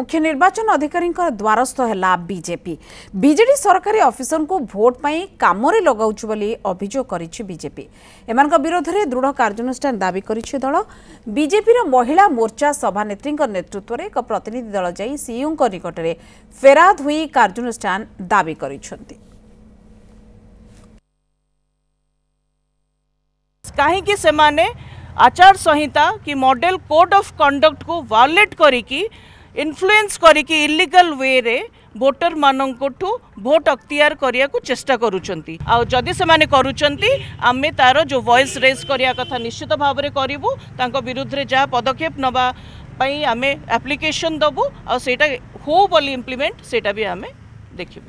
মুখ্য নির্বাচন অধিকারীঙ্কর দ্বারস্থ হেলা বিজেপি বিজেডি সরকারি অফিসরଙ୍କୁ ভোট পাই কামরে লগাউছি বলে অভিযোগ করেছে বিজেপি এমানক বিরোধে দৃঢ় কার্যানুষ্ঠান দাবি করেছে দল বিজেপির মহিলা মোর্চা সভানেত্রীঙ্ক নেতৃত্বরে এক প্রতিনিধি দল যাই সিইউঙ্ক নিকটরে ফেরাদ হয়ে কার্যানুষ্ঠান দাবি করেছেন କାହିଁକି ସେମାନେ ଆଚାର ସଂହିତା କି ମଡ଼େଲ କୋଡ଼ ଅଫ୍ କଣ୍ଡକ୍ଟକୁ ଭାଓଲେଟ୍ କରିକି इनफ्लुएंस करके इलिगल वे रे भोटर मानू भोट अक्तिर करने को चेस्टा करी से आम तार जो वॉइस रेज करिया कथा निश्चित भाव में करूँ विरुद्ध जहाँ पदक्षेप नापी आम एप्लिकेसन देवु आईटा हो इम्प्लीमेंट से आम देख